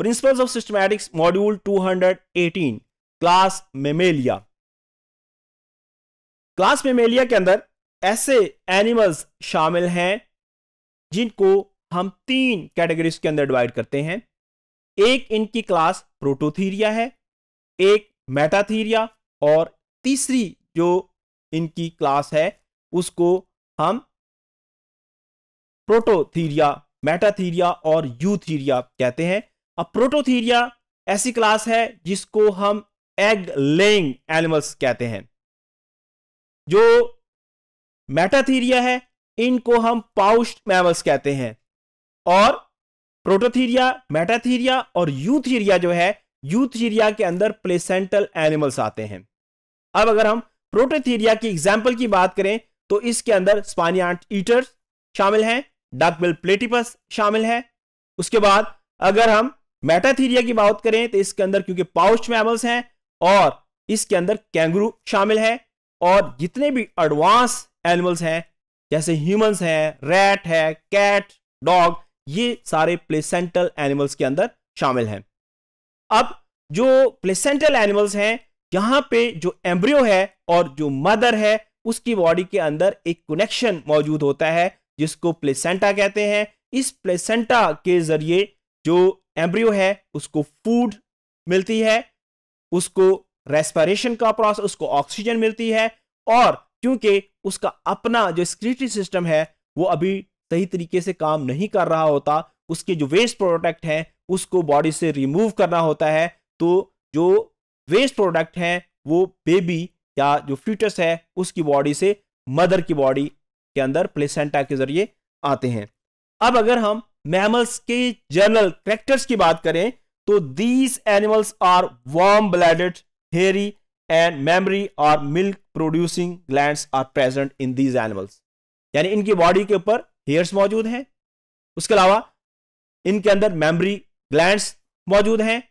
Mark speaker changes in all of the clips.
Speaker 1: principal of systematics module 218 class Mammalia class Mammalia के अंदर ऐसे एनिमल्स शामिल हैं जिनको हम तीन कैटेगरीज के अंदर डिवाइड करते हैं एक इनकी क्लास प्रोटोथीरिया है एक मेटाथीरिया और तीसरी जो इनकी क्लास है उसको हम प्रोटोथीरिया मेटाथीरिया और यूथीरिया कहते हैं अब प्रोटोथीरिया ऐसी क्लास है जिसको हम एग लेइंग एनिमल्स कहते हैं जो मेटाथीरिया है इनको हम पाउस्ट मैमल्स कहते हैं और प्रोटोथीरिया मेटाथीरिया और यूथीरिया जो है यूथीरिया के अंदर प्लेसेंटल एनिमल्स आते हैं अब अगर हम प्रोटोथीरिया की एग्जाम्पल की बात करें तो इसके अंदर स्पानियांट ईटर्स शामिल हैं डकबिल प्लेटिपस शामिल है उसके बाद अगर हम मेटाथीरिया की बात करें तो इसके अंदर क्योंकि पाउच मैमल्स हैं और इसके अंदर कैंगरू शामिल है और जितने भी एडवांस एनिमल्स हैं जैसे ह्यूमंस हैं रैट है कैट डॉग ये सारे प्लेसेंटल एनिमल्स के अंदर शामिल हैं अब जो प्लेसेंटल एनिमल्स हैं यहाँ पे जो एम्ब्रियो है और जो मदर है उसकी बॉडी के अंदर एक कनेक्शन मौजूद होता है जिसको प्लेसेंटा कहते हैं इस प्लेसेंटा के जरिए जो एम्ब्रियो है उसको फूड मिलती है उसको रेस्पिरेशन का प्रोसेस उसको ऑक्सीजन मिलती है और क्योंकि उसका अपना जो स्क्रीटरी सिस्टम है वो अभी सही तरीके से काम नहीं कर रहा होता उसके जो वेस्ट प्रोडक्ट हैं उसको बॉडी से रिमूव करना होता है तो जो वेस्ट प्रोडक्ट हैं वो बेबी या जो फ्यूटस है उसकी बॉडी से मदर की बॉडी के अंदर प्लेसेंटा के जरिए आते हैं अब अगर हम मैमल्स के जनरल करेक्टर्स की बात करें तो these animals are warm blooded hairy and mammary और milk producing gland are present in these animals यानी इनकी बॉडी के ऊपर हेयर्स मौजूद हैं उसके अलावा इनके अंदर मेमरी ग्लैंड मौजूद हैं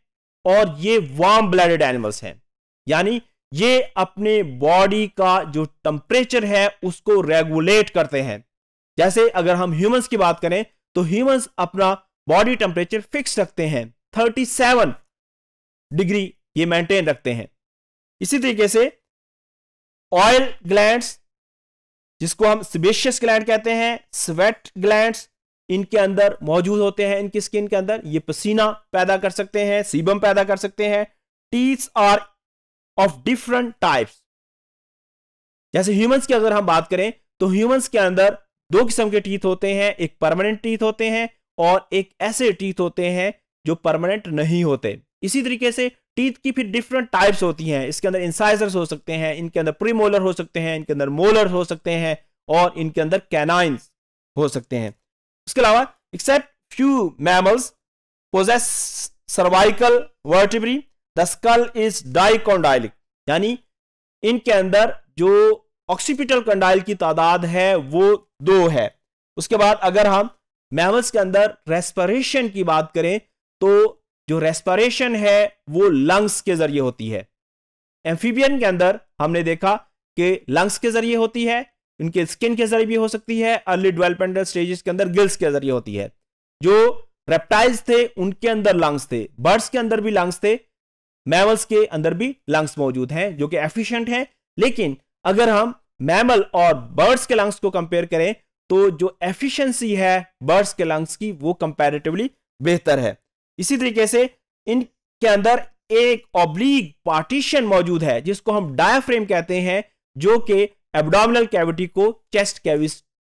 Speaker 1: और ये वार्म ब्लडेड एनिमल्स हैं यानी ये अपने बॉडी का जो टेम्परेचर है उसको रेगुलेट करते हैं जैसे अगर हम ह्यूमंस की बात करें तो ह्यूमंस अपना बॉडी टेम्परेचर फिक्स रखते हैं 37 डिग्री ये मेंटेन रखते हैं इसी तरीके से ऑयल ग्लैंड्स जिसको हम सिबेशियस ग्लैंड कहते हैं स्वेट ग्लैंड्स इनके अंदर मौजूद होते हैं इनकी स्किन के अंदर ये पसीना पैदा कर सकते हैं सीबम पैदा कर सकते हैं teeth are of different types जैसे ह्यूमंस की अगर हम बात करें तो ह्यूमंस के अंदर दो किस्म के टीथ होते हैं एक परमानेंट टीथ होते हैं और एक ऐसे टीथ होते हैं जो परमानेंट नहीं होते इसी तरीके से टीथ की फिर डिफरेंट टाइप्स होती हैं इसके अंदर इंसाइजर्स हो सकते हैं इनके अंदर प्रीमोलर हो सकते हैं इनके अंदर मोलर हो सकते हैं और इनके अंदर कैनाइंस हो सकते हैं इसके अलावा except few mammals possess cervical vertebrae the skull is dicondylic यानी इनके अंदर जो ऑक्सीपिटल कंडाइल की तादाद है वो दो है उसके बाद अगर हम मैमल्स के अंदर रेस्परेशन की बात करें तो जो रेस्परेशन है वो लंग्स के जरिए होती है एम्फीबियन के अंदर हमने देखा कि लंग्स के जरिए होती है इनके स्किन के जरिए भी हो सकती है अर्ली डेवलपमेंटल स्टेजेस के अंदर गिल्स के जरिए होती है जो रेप्टाइल्स थे उनके अंदर लंग्स थे बर्ड्स के अंदर भी लंग्स थे मैमल्स के अंदर भी लंग्स मौजूद हैं जो कि एफिशिएंट हैं लेकिन अगर हम मैमल और बर्ड्स के लंग्स को कंपेयर करें तो जो एफिशिएंसी है बर्ड्स के लंग्स की वो कंपैरेटिवली बेहतर है इसी तरीके से इनके अंदर एक ऑब्लिक पार्टीशन मौजूद है जिसको हम डायफ्रेम कहते हैं जो कि एबडामिनल कैविटी को चेस्ट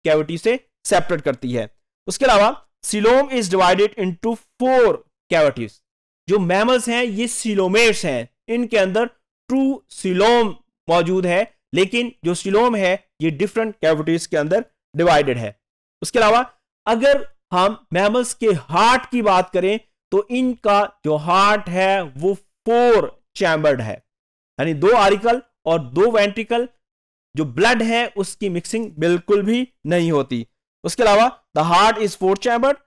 Speaker 1: कैविटी से सेपरेट करती है उसके अलावा coelom is divided into four cavities जो मैमल्स हैं ये सिलोमेट्स हैं इनके अंदर टू सिलोम मौजूद है लेकिन जो सिलोम है ये डिफरेंट कैविटीज के अंदर डिवाइडेड है उसके अलावा अगर हम मैमल्स के हार्ट की बात करें तो इनका जो हार्ट है वो फोर चैम्बर्ड है यानी दो आरिकल और दो वेंट्रिकल जो ब्लड है उसकी मिक्सिंग बिल्कुल भी नहीं होती उसके अलावा the heart is four chambered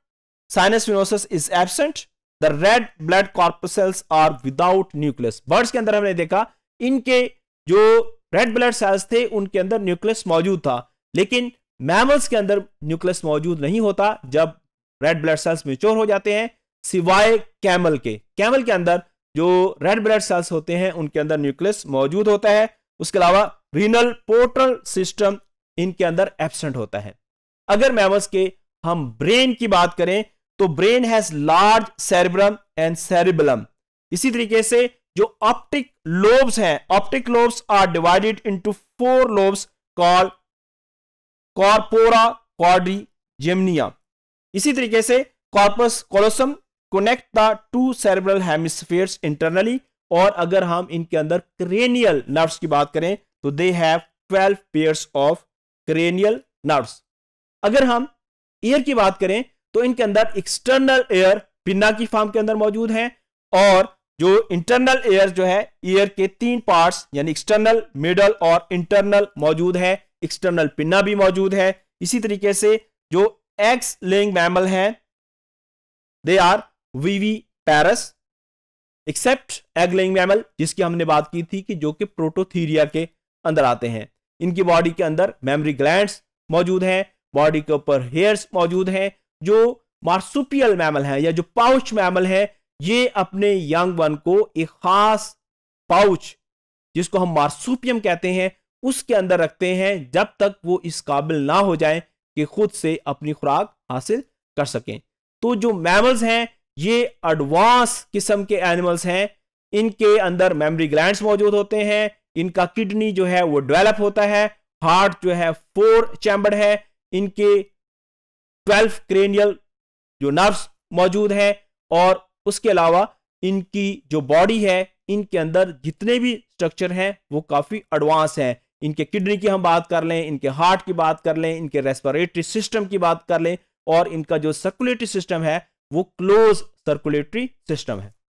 Speaker 1: sinus venosus is absent the red blood corpuscles are without nucleus birds के अंदर हमने देखा इनके जो रेड ब्लड सेल्स थे उनके अंदर न्यूक्लियस मौजूद था लेकिन मैमल्स के अंदर न्यूक्लियस मौजूद नहीं होता जब रेड ब्लड सेल्स मेच्योर हो जाते हैं सिवाय कैमल के कैमल के अंदर जो रेड ब्लड सेल्स होते हैं उनके अंदर न्यूक्लियस मौजूद होता है उसके अलावा रीनल पोर्टल सिस्टम इनके अंदर एबसेंट होता है अगर मैमल्स के हम ब्रेन की बात करें तो brain has large cerebrum and cerebellum इसी तरीके से जो ऑप्टिक लोब्स हैं optic lobes are divided into four lobes call corpora quadrigemina इसी तरीके से corpus callosum connect the two cerebral hemispheres internally और अगर हम इनके अंदर क्रेनियल नर्व्स की बात करें तो they have twelve pairs of cranial nerves अगर हम ईयर की बात करें तो इनके अंदर एक्सटर्नल एयर पिन्ना की फार्म के अंदर मौजूद है और जो इंटरनल एयर जो है एयर के तीन पार्ट्स यानी एक्सटर्नल मिडल और इंटरनल मौजूद है एक्सटर्नल पिन्ना भी मौजूद है इसी तरीके से जो एक्स लेंग मैमल है they are viviparous except egg laying mammal जिसकी हमने बात की थी कि जो कि प्रोटोथीरिया के अंदर आते हैं इनकी बॉडी के अंदर मेमरी ग्लैंड मौजूद हैं बॉडी के ऊपर हेयर्स मौजूद हैं जो मार्सुपियल मैमल है या जो पाउच मैमल है ये अपने यंग वन को एक खास पाउच जिसको हम मार्सुपियम कहते हैं उसके अंदर रखते हैं जब तक वो इस काबिल ना हो जाए कि खुद से अपनी खुराक हासिल कर सकें तो जो मैमल्स हैं ये एडवांस किस्म के एनिमल्स हैं इनके अंदर मेमरी ग्लैंड्स मौजूद होते हैं इनका किडनी जो है वो डेवलप होता है हार्ट जो है फोर चैम्बर है इनके ट्वेल्व क्रेनियल जो नर्व्स मौजूद हैं और उसके अलावा इनकी जो बॉडी है इनके अंदर जितने भी स्ट्रक्चर हैं वो काफ़ी एडवांस हैं इनके किडनी की हम बात कर लें इनके हार्ट की बात कर लें इनके रेस्पिरेटरी सिस्टम की बात कर लें और इनका जो सर्कुलेटरी सिस्टम है वो क्लोज सर्कुलेटरी सिस्टम है